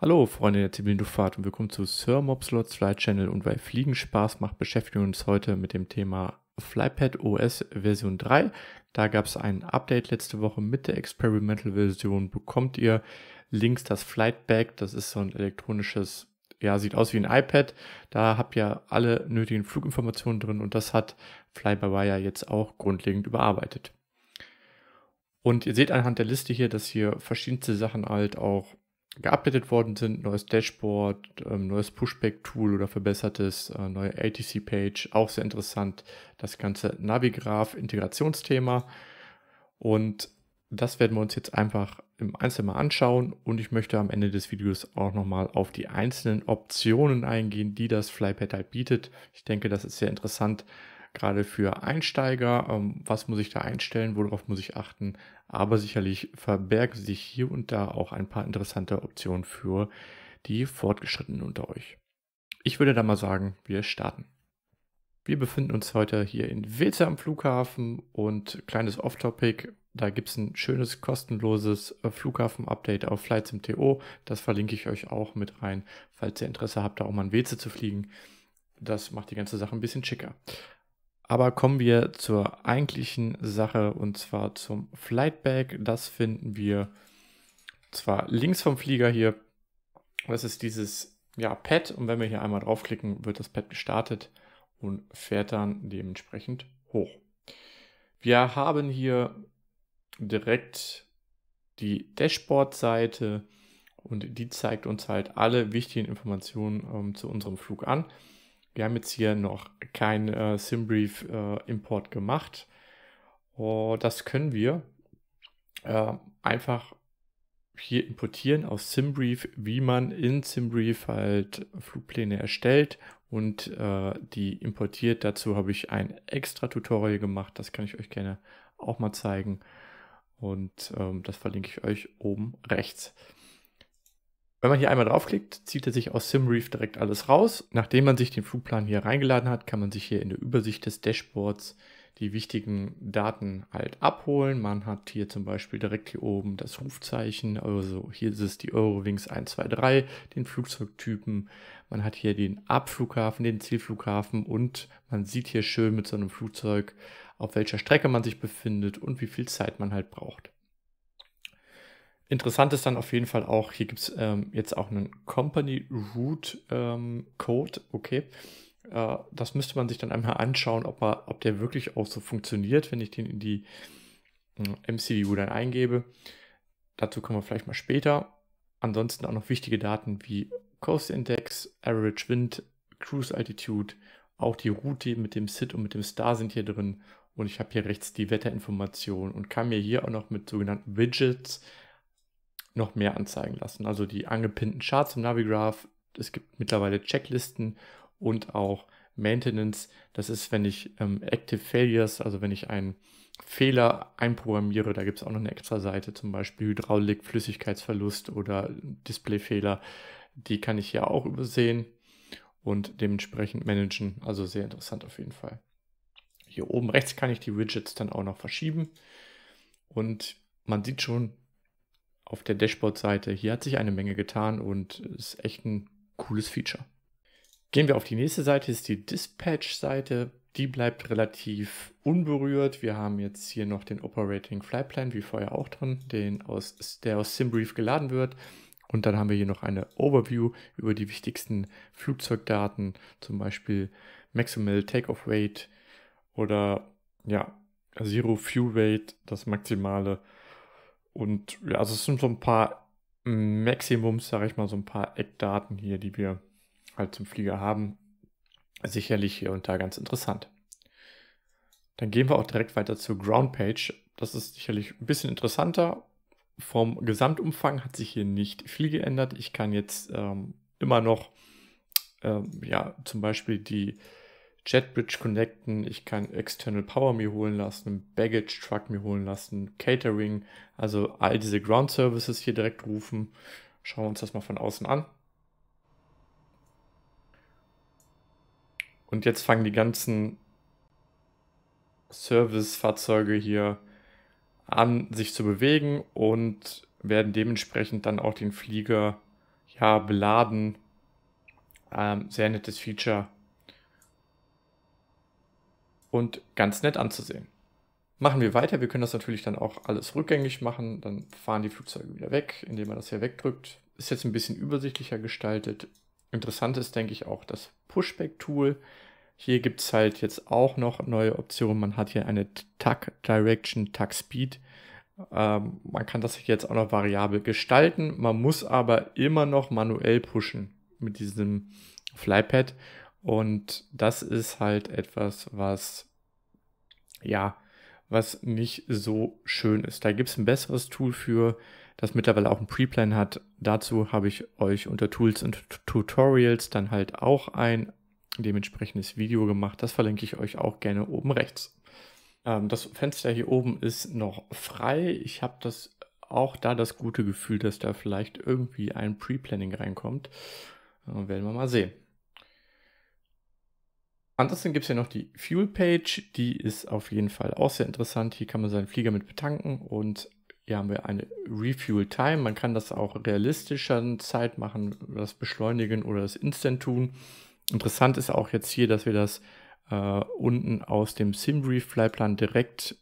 Hallo Freunde der zivilen Luftfahrt und willkommen zu Sir Mobslots Flight Channel und weil Fliegen Spaß macht, beschäftigen wir uns heute mit dem Thema Flypad OS Version 3. Da gab es ein Update letzte Woche mit der Experimental Version. Bekommt ihr links das Flightback, das ist so ein elektronisches, ja sieht aus wie ein iPad. Da habt ihr alle nötigen Fluginformationen drin und das hat FlyByWire jetzt auch grundlegend überarbeitet. Und ihr seht anhand der Liste hier, dass hier verschiedenste Sachen halt auch geupdatet worden sind, neues Dashboard, ähm, neues Pushback-Tool oder verbessertes, äh, neue ATC-Page, auch sehr interessant, das ganze Navigraph-Integrationsthema. Und das werden wir uns jetzt einfach im Einzelnen mal anschauen und ich möchte am Ende des Videos auch nochmal auf die einzelnen Optionen eingehen, die das Flypad halt bietet. Ich denke, das ist sehr interessant, gerade für Einsteiger. Ähm, was muss ich da einstellen? Worauf muss ich achten? Aber sicherlich verbergen sich hier und da auch ein paar interessante Optionen für die Fortgeschrittenen unter euch. Ich würde da mal sagen, wir starten. Wir befinden uns heute hier in Welte am Flughafen und kleines Off-Topic. Da gibt es ein schönes kostenloses äh, Flughafen-Update auf Flights im TO. Das verlinke ich euch auch mit rein, falls ihr Interesse habt, da auch mal in Weze zu fliegen. Das macht die ganze Sache ein bisschen schicker. Aber kommen wir zur eigentlichen Sache und zwar zum Flightback. Das finden wir zwar links vom Flieger hier. Das ist dieses ja, Pad und wenn wir hier einmal draufklicken, wird das Pad gestartet und fährt dann dementsprechend hoch. Wir haben hier direkt die Dashboard-Seite und die zeigt uns halt alle wichtigen Informationen ähm, zu unserem Flug an. Wir haben jetzt hier noch kein äh, Simbrief-Import äh, gemacht. Oh, das können wir äh, einfach hier importieren aus Simbrief, wie man in Simbrief halt Flugpläne erstellt und äh, die importiert. Dazu habe ich ein extra Tutorial gemacht, das kann ich euch gerne auch mal zeigen und ähm, das verlinke ich euch oben rechts. Wenn man hier einmal draufklickt, zieht er sich aus SimReef direkt alles raus. Nachdem man sich den Flugplan hier reingeladen hat, kann man sich hier in der Übersicht des Dashboards die wichtigen Daten halt abholen. Man hat hier zum Beispiel direkt hier oben das Rufzeichen, also hier ist es die Eurowings 123, den Flugzeugtypen. Man hat hier den Abflughafen, den Zielflughafen und man sieht hier schön mit so einem Flugzeug, auf welcher Strecke man sich befindet und wie viel Zeit man halt braucht. Interessant ist dann auf jeden Fall auch, hier gibt es ähm, jetzt auch einen Company Root ähm, Code, okay. Äh, das müsste man sich dann einmal anschauen, ob, man, ob der wirklich auch so funktioniert, wenn ich den in die äh, MCDU dann eingebe. Dazu kommen wir vielleicht mal später. Ansonsten auch noch wichtige Daten wie Coast Index, Average Wind, Cruise Altitude, auch die Route mit dem SID und mit dem STAR sind hier drin. Und ich habe hier rechts die Wetterinformation und kann mir hier auch noch mit sogenannten Widgets noch mehr anzeigen lassen. Also die angepinnten Charts im Navigraph. Es gibt mittlerweile Checklisten und auch Maintenance. Das ist, wenn ich ähm, Active Failures, also wenn ich einen Fehler einprogrammiere, da gibt es auch noch eine extra Seite, zum Beispiel Hydraulik, Flüssigkeitsverlust oder Displayfehler. Die kann ich hier auch übersehen und dementsprechend managen. Also sehr interessant auf jeden Fall. Hier oben rechts kann ich die Widgets dann auch noch verschieben. Und man sieht schon, auf der Dashboard-Seite. Hier hat sich eine Menge getan und ist echt ein cooles Feature. Gehen wir auf die nächste Seite, ist die Dispatch-Seite. Die bleibt relativ unberührt. Wir haben jetzt hier noch den Operating Flight Plan, wie vorher auch drin, den aus, der aus SimBrief geladen wird. Und dann haben wir hier noch eine Overview über die wichtigsten Flugzeugdaten, zum Beispiel Maximal Takeoff Weight oder ja, Zero Fuel Weight, das maximale und ja, also es sind so ein paar Maximums, sage ich mal, so ein paar Eckdaten hier, die wir halt zum Flieger haben. Sicherlich hier und da ganz interessant. Dann gehen wir auch direkt weiter zur Groundpage. Das ist sicherlich ein bisschen interessanter. Vom Gesamtumfang hat sich hier nicht viel geändert. Ich kann jetzt ähm, immer noch ähm, ja, zum Beispiel die JetBridge connecten, ich kann External Power mir holen lassen, Baggage Truck mir holen lassen, Catering, also all diese Ground Services hier direkt rufen. Schauen wir uns das mal von außen an. Und jetzt fangen die ganzen Servicefahrzeuge hier an, sich zu bewegen und werden dementsprechend dann auch den Flieger ja beladen. Ähm, sehr nettes Feature und ganz nett anzusehen. Machen wir weiter, wir können das natürlich dann auch alles rückgängig machen, dann fahren die Flugzeuge wieder weg, indem man das hier wegdrückt. Ist jetzt ein bisschen übersichtlicher gestaltet. Interessant ist, denke ich, auch das Pushback-Tool. Hier gibt es halt jetzt auch noch neue Optionen. Man hat hier eine Tag Direction, Tag Speed. Ähm, man kann das jetzt auch noch variabel gestalten. Man muss aber immer noch manuell pushen mit diesem Flypad. Und das ist halt etwas, was, ja, was nicht so schön ist. Da gibt es ein besseres Tool für, das mittlerweile auch einen Preplan hat. Dazu habe ich euch unter Tools und Tutorials dann halt auch ein dementsprechendes Video gemacht. Das verlinke ich euch auch gerne oben rechts. Ähm, das Fenster hier oben ist noch frei. Ich habe das auch da das gute Gefühl, dass da vielleicht irgendwie ein Pre-Planning reinkommt. Äh, werden wir mal sehen. Ansonsten gibt es ja noch die Fuel Page, die ist auf jeden Fall auch sehr interessant. Hier kann man seinen Flieger mit betanken und hier haben wir eine Refuel Time. Man kann das auch realistischer Zeit machen, das Beschleunigen oder das Instant tun. Interessant ist auch jetzt hier, dass wir das äh, unten aus dem Simbrief-Flyplan direkt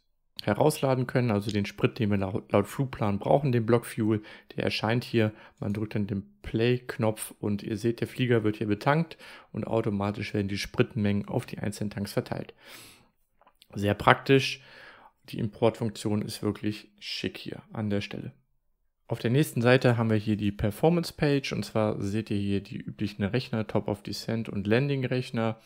herausladen können, also den Sprit, den wir laut Flugplan brauchen, den Block Fuel, der erscheint hier. Man drückt dann den Play-Knopf und ihr seht, der Flieger wird hier betankt und automatisch werden die Spritmengen auf die einzelnen Tanks verteilt. Sehr praktisch. Die Importfunktion ist wirklich schick hier an der Stelle. Auf der nächsten Seite haben wir hier die Performance Page und zwar seht ihr hier die üblichen Rechner, Top of Descent und Landing Rechner.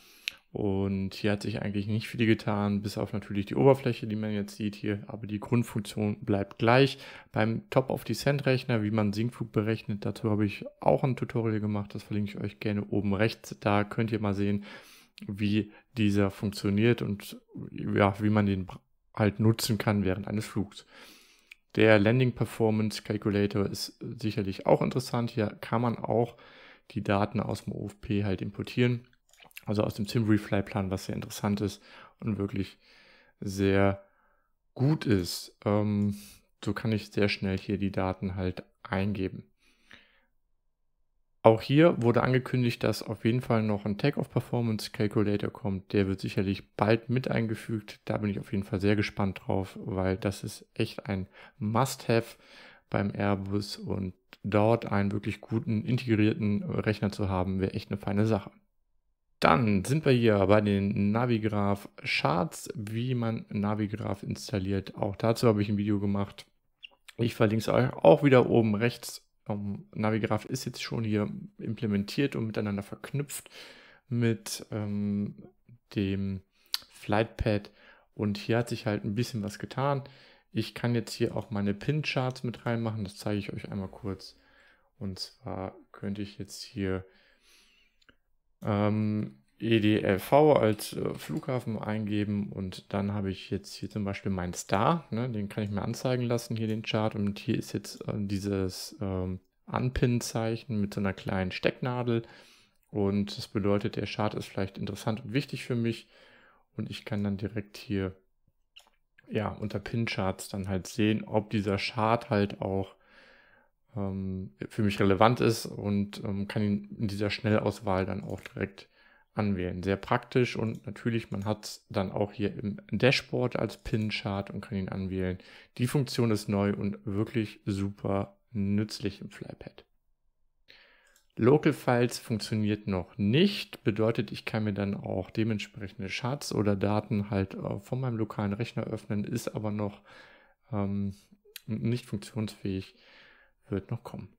Und hier hat sich eigentlich nicht viel getan, bis auf natürlich die Oberfläche, die man jetzt sieht hier. Aber die Grundfunktion bleibt gleich. Beim Top-of-Descent-Rechner, wie man Sinkflug berechnet, dazu habe ich auch ein Tutorial gemacht. Das verlinke ich euch gerne oben rechts. Da könnt ihr mal sehen, wie dieser funktioniert und ja, wie man den halt nutzen kann während eines Flugs. Der Landing Performance Calculator ist sicherlich auch interessant. Hier kann man auch die Daten aus dem OFP halt importieren also aus dem Tim Refly-Plan, was sehr interessant ist und wirklich sehr gut ist. Ähm, so kann ich sehr schnell hier die Daten halt eingeben. Auch hier wurde angekündigt, dass auf jeden Fall noch ein Take-Off-Performance-Calculator kommt. Der wird sicherlich bald mit eingefügt. Da bin ich auf jeden Fall sehr gespannt drauf, weil das ist echt ein Must-Have beim Airbus und dort einen wirklich guten integrierten Rechner zu haben, wäre echt eine feine Sache. Dann sind wir hier bei den Navigraph Charts, wie man Navigraph installiert. Auch dazu habe ich ein Video gemacht. Ich verlinke es euch auch wieder oben rechts. Um, ähm, Navigraph ist jetzt schon hier implementiert und miteinander verknüpft mit ähm, dem Flightpad. Und hier hat sich halt ein bisschen was getan. Ich kann jetzt hier auch meine Pin-Charts mit reinmachen. Das zeige ich euch einmal kurz. Und zwar könnte ich jetzt hier ähm, EDLV als äh, Flughafen eingeben und dann habe ich jetzt hier zum Beispiel meinen Star, ne, den kann ich mir anzeigen lassen, hier den Chart und hier ist jetzt äh, dieses ähm, Anpin-Zeichen mit so einer kleinen Stecknadel und das bedeutet, der Chart ist vielleicht interessant und wichtig für mich und ich kann dann direkt hier ja unter Pin-Charts dann halt sehen, ob dieser Chart halt auch ähm, für mich relevant ist und ähm, kann ihn in dieser Schnellauswahl dann auch direkt anwählen. Sehr praktisch und natürlich, man hat es dann auch hier im Dashboard als Pin-Chart und kann ihn anwählen. Die Funktion ist neu und wirklich super nützlich im Flypad. Local Files funktioniert noch nicht, bedeutet, ich kann mir dann auch dementsprechende Charts oder Daten halt äh, von meinem lokalen Rechner öffnen, ist aber noch ähm, nicht funktionsfähig wird noch kommen.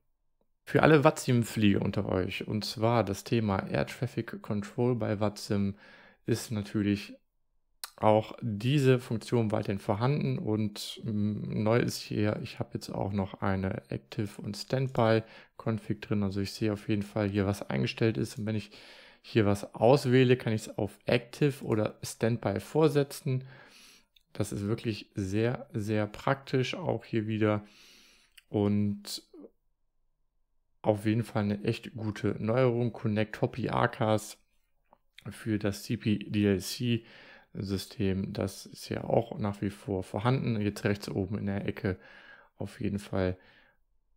Für alle watzim flieger unter euch, und zwar das Thema Air Traffic Control bei Watzim, ist natürlich auch diese Funktion weiterhin vorhanden und mm, neu ist hier, ich habe jetzt auch noch eine Active und Standby Config drin, also ich sehe auf jeden Fall hier, was eingestellt ist und wenn ich hier was auswähle, kann ich es auf Active oder Standby vorsetzen. Das ist wirklich sehr, sehr praktisch, auch hier wieder und auf jeden Fall eine echt gute Neuerung. Connect Hoppy Arcas für das CPDLC System, das ist ja auch nach wie vor vorhanden. Jetzt rechts oben in der Ecke auf jeden Fall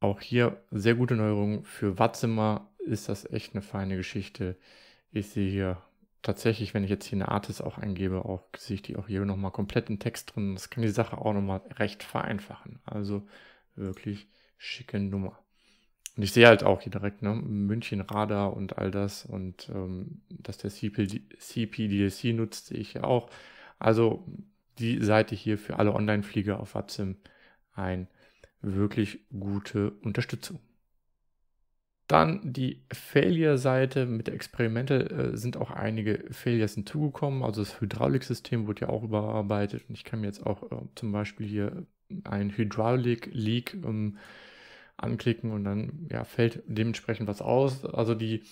auch hier sehr gute Neuerungen. Für Watzimmer ist das echt eine feine Geschichte. Ich sehe hier tatsächlich, wenn ich jetzt hier eine Artis auch eingebe, auch sehe ich die auch hier nochmal komplett in Text drin. Das kann die Sache auch nochmal recht vereinfachen. Also wirklich schicke Nummer. Und ich sehe halt auch hier direkt, ne, München Radar und all das und ähm, dass der CP, CPDLC nutzt, sehe ich ja auch. Also die Seite hier für alle Online-Flieger auf Watsim ein wirklich gute Unterstützung. Dann die Failure-Seite mit der Experimental äh, sind auch einige Failures hinzugekommen. Also das Hydrauliksystem wurde ja auch überarbeitet. Und ich kann mir jetzt auch äh, zum Beispiel hier ein Hydraulik-Leak ähm, anklicken und dann ja, fällt dementsprechend was aus. Also die,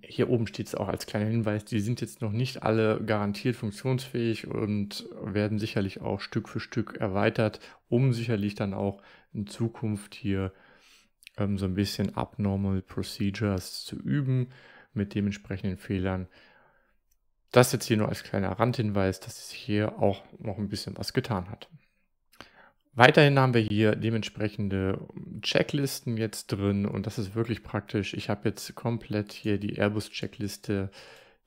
hier oben steht es auch als kleiner Hinweis, die sind jetzt noch nicht alle garantiert funktionsfähig und werden sicherlich auch Stück für Stück erweitert, um sicherlich dann auch in Zukunft hier ähm, so ein bisschen Abnormal Procedures zu üben mit dementsprechenden Fehlern. Das jetzt hier nur als kleiner Randhinweis, dass sich hier auch noch ein bisschen was getan hat. Weiterhin haben wir hier dementsprechende Checklisten jetzt drin und das ist wirklich praktisch. Ich habe jetzt komplett hier die Airbus-Checkliste,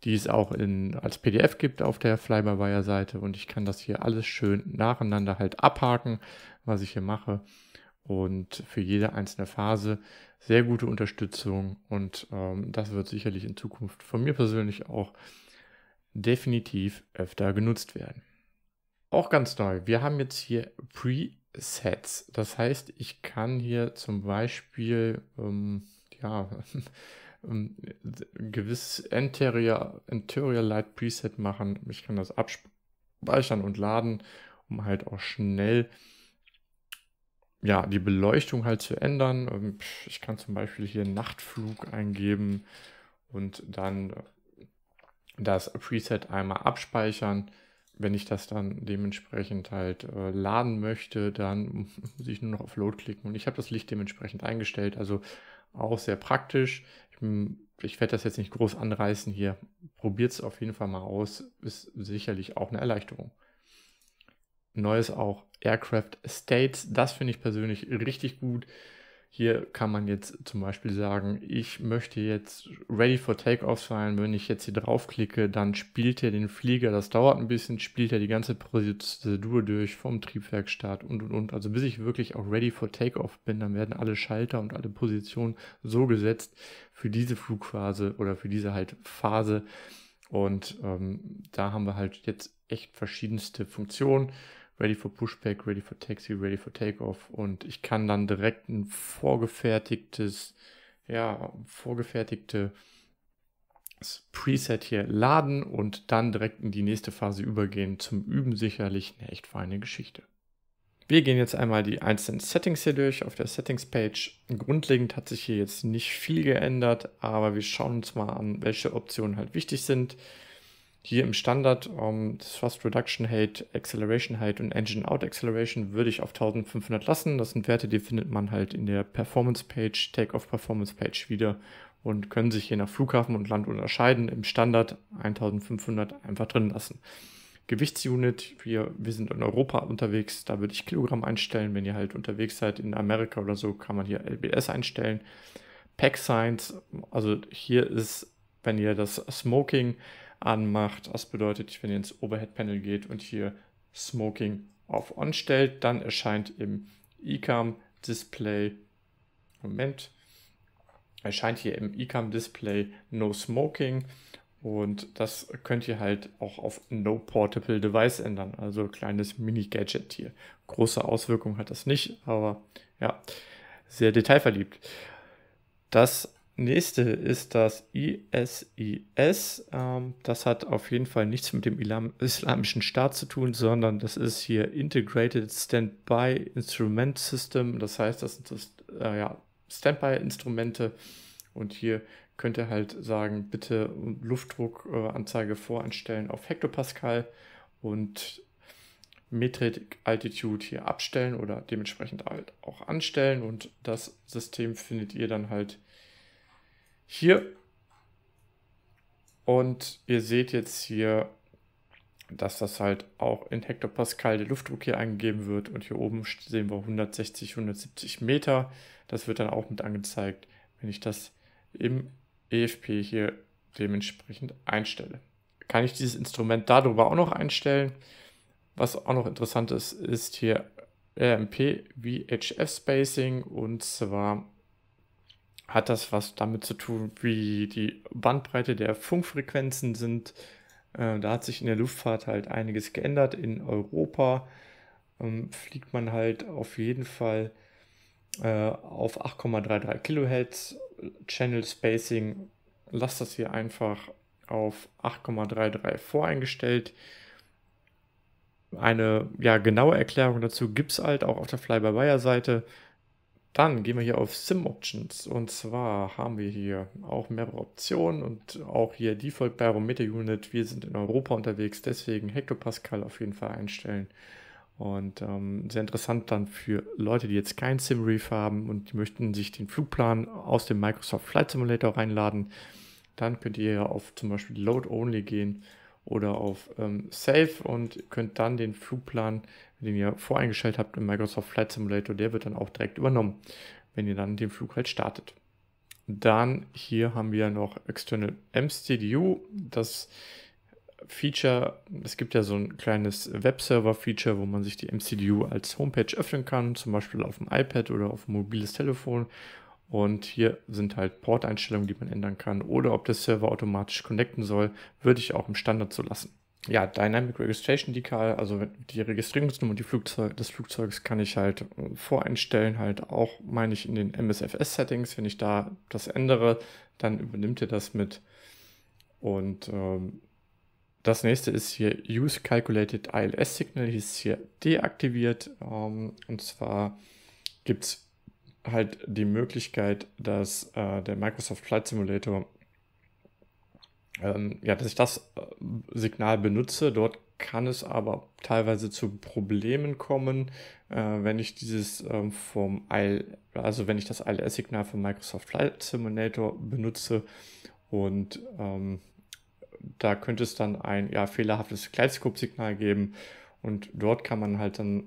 die es auch in, als PDF gibt auf der Flyby-Wire-Seite und ich kann das hier alles schön nacheinander halt abhaken, was ich hier mache und für jede einzelne Phase sehr gute Unterstützung. Und ähm, das wird sicherlich in Zukunft von mir persönlich auch definitiv öfter genutzt werden. Auch ganz neu, wir haben jetzt hier Presets. Das heißt, ich kann hier zum Beispiel ähm, ja, ein ähm, gewisses Interior, Interior Light Preset machen. Ich kann das abspeichern und laden, um halt auch schnell äh, ja, die Beleuchtung halt zu ändern. Ähm, ich kann zum Beispiel hier Nachtflug eingeben und dann äh, das Preset einmal abspeichern. Wenn ich das dann dementsprechend halt äh, laden möchte, dann muss ich nur noch auf Load klicken und ich habe das Licht dementsprechend eingestellt. Also auch sehr praktisch. Ich, ich werde das jetzt nicht groß anreißen hier. Probiert es auf jeden Fall mal aus. Ist sicherlich auch eine Erleichterung. Neues auch Aircraft States. Das finde ich persönlich richtig gut. Hier kann man jetzt zum Beispiel sagen, ich möchte jetzt ready for takeoff sein. Wenn ich jetzt hier draufklicke, dann spielt er den Flieger. Das dauert ein bisschen, spielt er die ganze Prozedur durch vom Triebwerkstart und und und. Also bis ich wirklich auch ready for takeoff bin, dann werden alle Schalter und alle Positionen so gesetzt für diese Flugphase oder für diese halt Phase. Und ähm, da haben wir halt jetzt echt verschiedenste Funktionen. Ready for Pushback, Ready for Taxi, Ready for Takeoff und ich kann dann direkt ein vorgefertigtes, ja, vorgefertigte Preset hier laden und dann direkt in die nächste Phase übergehen. Zum Üben sicherlich eine echt feine Geschichte. Wir gehen jetzt einmal die einzelnen Settings hier durch auf der Settings-Page. Grundlegend hat sich hier jetzt nicht viel geändert, aber wir schauen uns mal an, welche Optionen halt wichtig sind. Hier im Standard um, ähm, Thrust Reduction Height, Acceleration Height und Engine Out Acceleration würde ich auf 1500 lassen. Das sind Werte, die findet man halt in der Performance Page, Takeoff Performance Page wieder und können sich je nach Flughafen und Land unterscheiden. Im Standard 1500 einfach drin lassen. Gewichtsunit, wir, wir sind in Europa unterwegs, da würde ich Kilogramm einstellen. Wenn ihr halt unterwegs seid in Amerika oder so, kann man hier LBS einstellen. Pack Signs, also hier ist, wenn ihr das Smoking anmacht. Das bedeutet, wenn ihr ins Overhead-Panel geht und hier Smoking auf On stellt, dann erscheint im ICAM-Display, Moment, erscheint hier im ICAM-Display No Smoking und das könnt ihr halt auch auf No Portable Device ändern, also kleines Mini-Gadget hier. Große Auswirkungen hat das nicht, aber ja, sehr detailverliebt. Das Nächste ist das ISIS. Ähm, das hat auf jeden Fall nichts mit dem Islamischen Staat zu tun, sondern das ist hier Integrated Standby Instrument System. Das heißt, das sind das, äh, ja, Standby-Instrumente. Und hier könnt ihr halt sagen, bitte Luftdruckanzeige voranstellen auf Hektopascal und Metrik Altitude hier abstellen oder dementsprechend halt auch anstellen. Und das System findet ihr dann halt hier. Und ihr seht jetzt hier, dass das halt auch in Hektopascal der Luftdruck hier angegeben wird. Und hier oben sehen wir 160, 170 Meter. Das wird dann auch mit angezeigt, wenn ich das im EFP hier dementsprechend einstelle. Kann ich dieses Instrument darüber auch noch einstellen? Was auch noch interessant ist, ist hier RMP VHF Spacing und zwar hat das was damit zu tun, wie die Bandbreite der Funkfrequenzen sind. Äh, da hat sich in der Luftfahrt halt einiges geändert. In Europa ähm, fliegt man halt auf jeden Fall äh, auf 8,33 Kilohertz äh, Channel Spacing. Lasst das hier einfach auf 8,33 voreingestellt. Eine ja, genaue Erklärung dazu gibt es halt auch auf der Fly-by-Wire-Seite. Dann gehen wir hier auf Sim Options und zwar haben wir hier auch mehrere Optionen und auch hier Default Barometer Unit. Wir sind in Europa unterwegs, deswegen Hektopascal auf jeden Fall einstellen. Und ähm, sehr interessant dann für Leute, die jetzt kein Sim Reef haben und die möchten sich den Flugplan aus dem Microsoft Flight Simulator reinladen, dann könnt ihr auf zum Beispiel Load Only gehen oder auf ähm, Save und könnt dann den Flugplan den ihr voreingestellt habt im Microsoft Flight Simulator, der wird dann auch direkt übernommen, wenn ihr dann den Flug halt startet. Dann hier haben wir noch External MCDU, das Feature, es gibt ja so ein kleines Webserver-Feature, wo man sich die MCDU als Homepage öffnen kann, zum Beispiel auf dem iPad oder auf ein mobiles Telefon. Und hier sind halt Port-Einstellungen, die man ändern kann. Oder ob der Server automatisch connecten soll, würde ich auch im Standard so lassen ja, Dynamic Registration Decal, also die Registrierungsnummer des, Flugzeug, des Flugzeugs kann ich halt äh, voreinstellen, halt auch, meine ich, in den MSFS-Settings. Wenn ich da das ändere, dann übernimmt ihr das mit. Und ähm, das nächste ist hier Use Calculated ILS Signal, die ist hier deaktiviert. Ähm, und zwar gibt es halt die Möglichkeit, dass äh, der Microsoft Flight Simulator ähm, ja, dass ich das äh, Signal benutze. Dort kann es aber teilweise zu Problemen kommen, äh, wenn ich dieses ähm, vom IL, also wenn ich das ILS-Signal von Microsoft Flight Simulator benutze und ähm, da könnte es dann ein ja, fehlerhaftes kleidskop signal geben und dort kann man halt dann,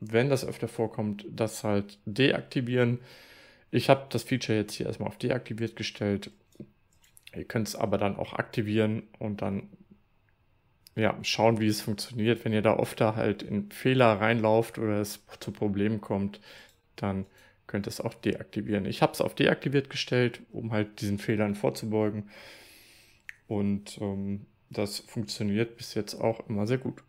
wenn das öfter vorkommt, das halt deaktivieren. Ich habe das Feature jetzt hier erstmal auf deaktiviert gestellt Ihr könnt es aber dann auch aktivieren und dann ja, schauen, wie es funktioniert. Wenn ihr da öfter halt in Fehler reinlauft oder es zu Problemen kommt, dann könnt ihr es auch deaktivieren. Ich habe es auf deaktiviert gestellt, um halt diesen Fehlern vorzubeugen. Und ähm, das funktioniert bis jetzt auch immer sehr gut.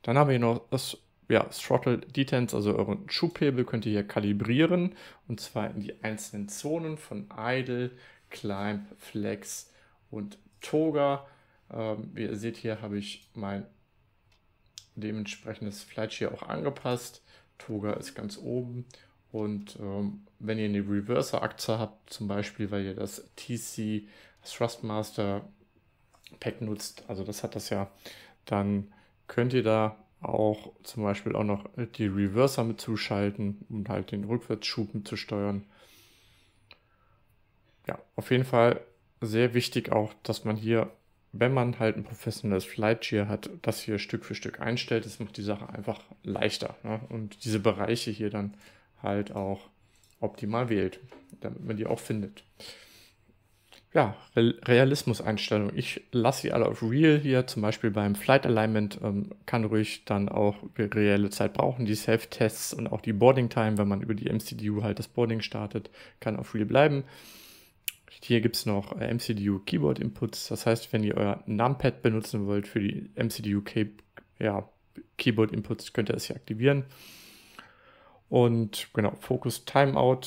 Dann haben wir noch das ja, Throttle Detents, also euren Schubhebel könnt ihr hier kalibrieren und zwar in die einzelnen Zonen von Idle, Climb, Flex und Toga. Ähm, wie ihr seht, hier habe ich mein dementsprechendes Fleisch hier auch angepasst. Toga ist ganz oben. Und ähm, wenn ihr eine reverser aktie habt, zum Beispiel, weil ihr das TC Thrustmaster Pack nutzt, also das hat das ja, dann könnt ihr da auch zum Beispiel auch noch die Reverser mit zuschalten, um halt den Rückwärtsschub mit zu steuern ja, auf jeden Fall sehr wichtig auch, dass man hier, wenn man halt ein professionelles Flight Gear hat, das hier Stück für Stück einstellt. Das macht die Sache einfach leichter ne? und diese Bereiche hier dann halt auch optimal wählt, damit man die auch findet. Ja, Realismus-Einstellung. Ich lasse sie alle auf Real hier, zum Beispiel beim Flight Alignment ähm, kann ruhig dann auch reelle Zeit brauchen. Die Self-Tests und auch die Boarding-Time, wenn man über die MCDU halt das Boarding startet, kann auf Real bleiben. Hier gibt es noch äh, MCDU Keyboard Inputs. Das heißt, wenn ihr euer Numpad benutzen wollt für die MCDU ja, Keyboard Inputs, könnt ihr das hier aktivieren. Und genau, Focus Timeout.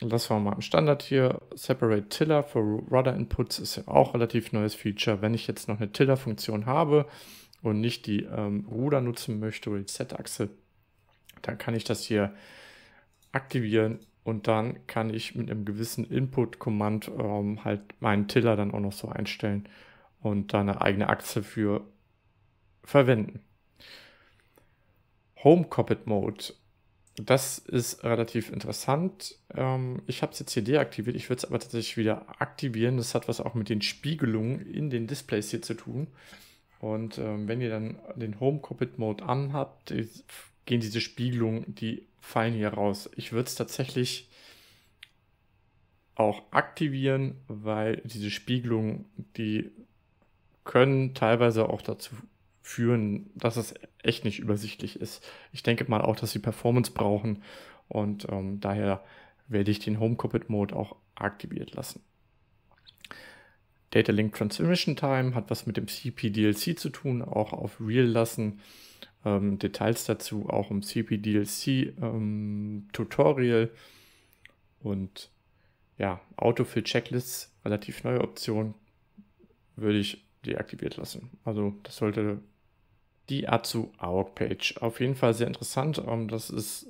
Lassen wir mal im Standard hier. Separate Tiller for Rudder Inputs ist ja auch ein relativ neues Feature. Wenn ich jetzt noch eine Tiller-Funktion habe und nicht die ähm, Ruder nutzen möchte oder die Z-Achse, dann kann ich das hier aktivieren und dann kann ich mit einem gewissen Input-Command ähm, halt meinen Tiller dann auch noch so einstellen und da eine eigene Achse für verwenden. Home Coppet Mode. Das ist relativ interessant. Ähm, ich habe es jetzt hier deaktiviert. Ich würde es aber tatsächlich wieder aktivieren. Das hat was auch mit den Spiegelungen in den Displays hier zu tun. Und ähm, wenn ihr dann den Home Cockpit Mode anhabt, gehen diese Spiegelungen, die fallen hier raus. Ich würde es tatsächlich auch aktivieren, weil diese Spiegelungen, die können teilweise auch dazu führen, dass es echt nicht übersichtlich ist. Ich denke mal auch, dass sie Performance brauchen und ähm, daher werde ich den Home Cockpit Mode auch aktiviert lassen. Data Link Transmission Time hat was mit dem CP DLC zu tun, auch auf Real lassen ähm, Details dazu, auch im CPDLC-Tutorial ähm, und ja, Autofill-Checklists, relativ neue Option, würde ich deaktiviert lassen. Also das sollte die Azu AOC Page. Auf jeden Fall sehr interessant. Ähm, das ist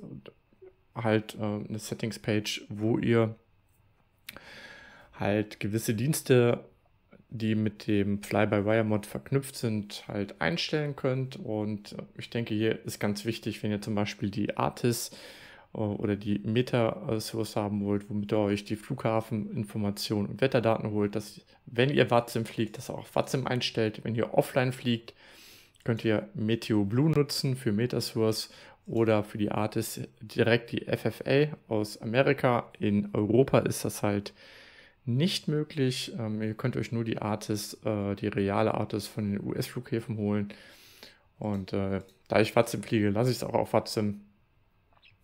halt äh, eine Settings Page, wo ihr halt gewisse Dienste die mit dem Fly-by-Wire-Mod verknüpft sind, halt einstellen könnt. Und ich denke, hier ist ganz wichtig, wenn ihr zum Beispiel die Artis äh, oder die Meta-Source äh, haben wollt, womit ihr euch die Flughafeninformationen und Wetterdaten holt, dass wenn ihr Watzim fliegt, dass ihr auch Watzim einstellt. Wenn ihr offline fliegt, könnt ihr Meteo Blue nutzen für Metasource oder für die Artis direkt die FFA aus Amerika. In Europa ist das halt nicht möglich. Ähm, ihr könnt euch nur die Artist, äh, die reale Artist von den US-Flughäfen holen. Und äh, da ich Watzim fliege, lasse ich es auch auf Watzim.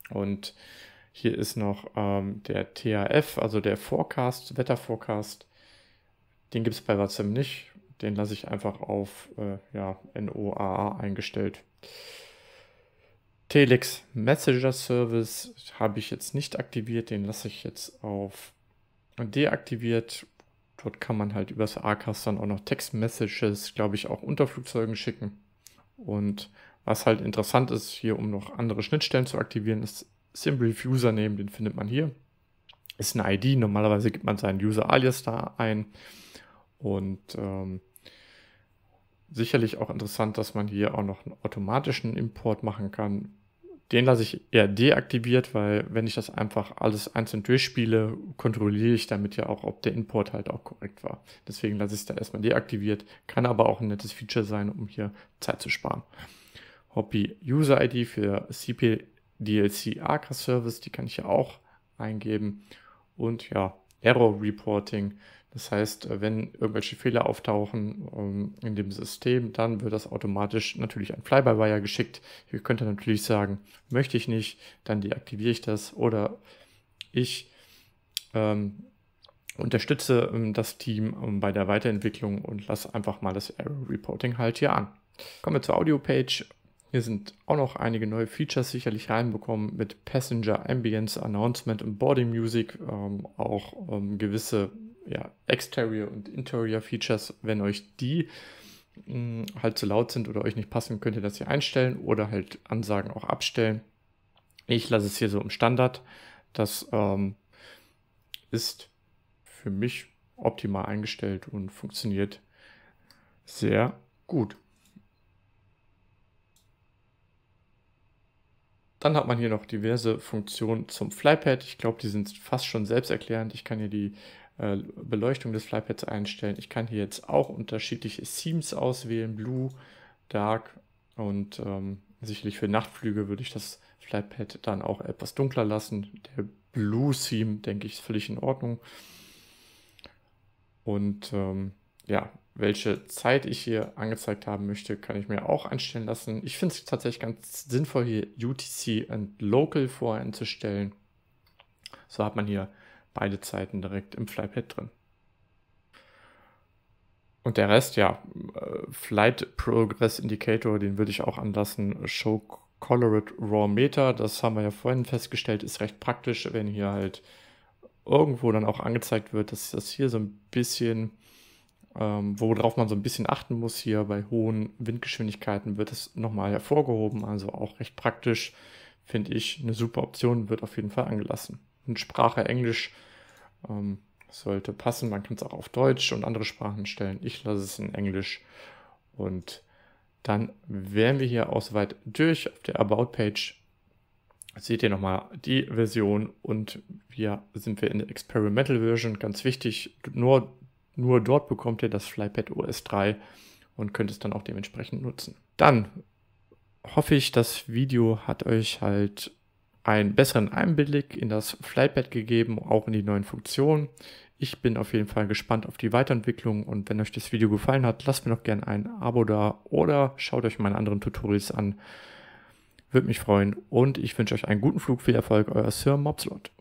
Und hier ist noch ähm, der TAF, also der Forecast, Wetterforecast. Den gibt es bei Watzim nicht. Den lasse ich einfach auf äh, ja, NOAA eingestellt. Telex Messenger Service habe ich jetzt nicht aktiviert, den lasse ich jetzt auf deaktiviert. Dort kann man halt übers ACAS dann auch noch Textmessages, glaube ich, auch unter Flugzeugen schicken. Und was halt interessant ist, hier um noch andere Schnittstellen zu aktivieren, ist SimBrief Username, den findet man hier. Ist eine ID, normalerweise gibt man seinen User Alias da ein. Und ähm, sicherlich auch interessant, dass man hier auch noch einen automatischen Import machen kann den lasse ich eher deaktiviert, weil wenn ich das einfach alles einzeln durchspiele, kontrolliere ich damit ja auch, ob der Import halt auch korrekt war. Deswegen lasse ich es da erstmal deaktiviert, kann aber auch ein nettes Feature sein, um hier Zeit zu sparen. Hobby User ID für CPDLC Arca Service, die kann ich ja auch eingeben. Und ja, Error Reporting das heißt, äh, wenn irgendwelche Fehler auftauchen ähm, in dem System, dann wird das automatisch natürlich an Fly-by-Wire geschickt. Ihr könnt dann natürlich sagen, möchte ich nicht, dann deaktiviere ich das oder ich ähm, unterstütze ähm, das Team ähm, bei der Weiterentwicklung und lasse einfach mal das Error Reporting halt hier an. Kommen wir zur Audio-Page. Hier sind auch noch einige neue Features sicherlich reinbekommen mit Passenger Ambience Announcement und Boarding Music, ähm, auch ähm, gewisse ja, Exterior und Interior Features, wenn euch die mh, hm, halt zu laut sind oder euch nicht passen, könnt ihr das hier einstellen oder halt Ansagen auch abstellen. Ich lasse es hier so im Standard. Das ähm, ist für mich optimal eingestellt und funktioniert sehr gut. Dann hat man hier noch diverse Funktionen zum Flypad. Ich glaube, die sind fast schon selbsterklärend. Ich kann hier die äh, Beleuchtung des Flypads einstellen. Ich kann hier jetzt auch unterschiedliche Themes auswählen, Blue, Dark und ähm, sicherlich für Nachtflüge würde ich das Flypad dann auch etwas dunkler lassen. Der Blue Theme, denke ich, ist völlig in Ordnung. Und ähm, ja, welche Zeit ich hier angezeigt haben möchte, kann ich mir auch einstellen lassen. Ich finde es tatsächlich ganz sinnvoll, hier UTC und Local voreinzustellen. So hat man hier beide Zeiten direkt im Flypad drin. Und der Rest, ja, äh, Flight Progress Indicator, den würde ich auch anlassen. Show Colored Raw Meter, das haben wir ja vorhin festgestellt, ist recht praktisch, wenn hier halt irgendwo dann auch angezeigt wird, dass das hier so ein bisschen, ähm, worauf man so ein bisschen achten muss hier bei hohen Windgeschwindigkeiten, wird das nochmal hervorgehoben. Also auch recht praktisch, finde ich, eine super Option, wird auf jeden Fall angelassen. Sprache Englisch ähm, sollte passen. Man kann es auch auf Deutsch und andere Sprachen stellen. Ich lasse es in Englisch. Und dann wären wir hier auch soweit durch. Auf der About-Page seht ihr nochmal die Version und hier sind wir in der Experimental Version. Ganz wichtig, nur, nur dort bekommt ihr das Flypad OS 3 und könnt es dann auch dementsprechend nutzen. Dann hoffe ich, das Video hat euch halt einen besseren Einblick in das Flypad gegeben, auch in die neuen Funktionen. Ich bin auf jeden Fall gespannt auf die Weiterentwicklung und wenn euch das Video gefallen hat, lasst mir doch gerne ein Abo da oder schaut euch meine anderen Tutorials an. Würde mich freuen und ich wünsche euch einen guten Flug, viel Erfolg, euer Sir Mobslot.